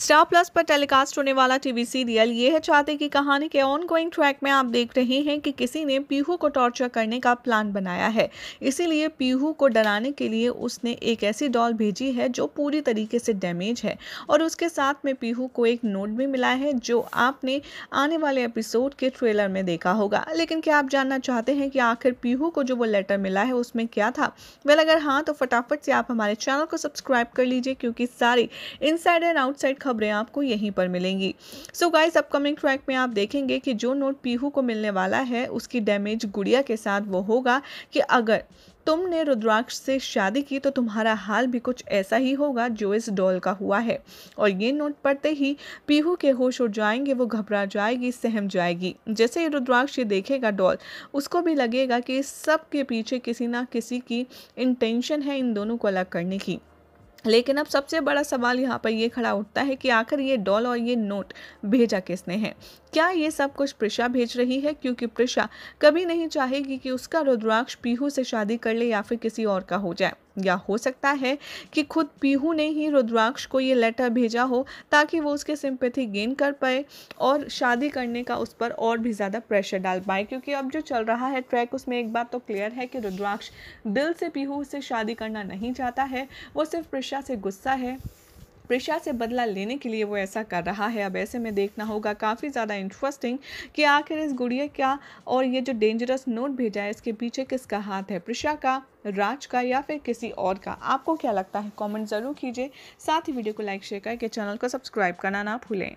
star plus पर telecast होने वाला टीवी सीरियल ये है चाहते की कहानी के ऑन गोइंग ट्रैक में आप देख रहे हैं कि किसी ने पीहू को टॉर्चर करने का प्लान बनाया है इसीलिए पीहू को डराने के लिए उसने एक ऐसी डॉल भेजी है जो पूरी तरीके से डैमेज है और उसके साथ में पीहू को एक नोट भी मिला है जो आपने आने वाले एपिसोड के ट्रेलर में देखा होगा लेकिन क्या आप जानना चाहते हैं कि आखिर पीहू को जो वो लेटर मिला है उसमें क्या था वेल अगर हाँ तो फटाफट से आप हमारे चैनल को सब्सक्राइब कर लीजिए क्योंकि सारी इनसाइड एंड आउटसाइड खबरें आपको यहीं पर मिलेंगी सो गाइस अपकमिंग ट्रैक में आप देखेंगे कि जो नोट पीहू को मिलने वाला है उसकी डैमेज गुड़िया के साथ वो होगा कि अगर तुमने रुद्राक्ष से शादी की तो तुम्हारा हाल भी कुछ ऐसा ही होगा जो इस डॉल का हुआ है और ये नोट पढ़ते ही पीहू के होश उड़ जाएंगे वो घबरा जाएगी सहम जाएगी जैसे ही रुद्राक्ष ये देखेगा डॉल उसको भी लगेगा कि सब के पीछे किसी ना किसी की इंटेंशन है इन दोनों को अलग करने की लेकिन अब सबसे बड़ा सवाल यहाँ पर ये खड़ा उठता है कि आखिर ये डॉल और ये नोट भेजा किसने है क्या ये सब कुछ प्रिशा भेज रही है क्योंकि प्रिशा कभी नहीं चाहेगी कि उसका रुद्राक्ष पीहू से शादी कर ले या फिर किसी और का हो जाए या हो सकता है कि खुद पीहू ने ही रुद्राक्ष को ये लेटर भेजा हो ताकि वो उसके सिंपथी गेन कर पाए और शादी करने का उस पर और भी ज़्यादा प्रेशर डाल पाए क्योंकि अब जो चल रहा है ट्रैक उसमें एक बात तो क्लियर है कि रुद्राक्ष दिल से पीहू से शादी करना नहीं चाहता है वो सिर्फ प्रशा से गुस्सा है प्रेशा से बदला लेने के लिए वो ऐसा कर रहा है अब ऐसे में देखना होगा काफ़ी ज़्यादा इंटरेस्टिंग कि आखिर इस गुड़िया क्या और ये जो डेंजरस नोट भेजा है इसके पीछे किसका हाथ है प्रशा का राज का या फिर किसी और का आपको क्या लगता है कमेंट ज़रूर कीजिए साथ ही वीडियो को लाइक शेयर करके चैनल को सब्सक्राइब करना ना भूलें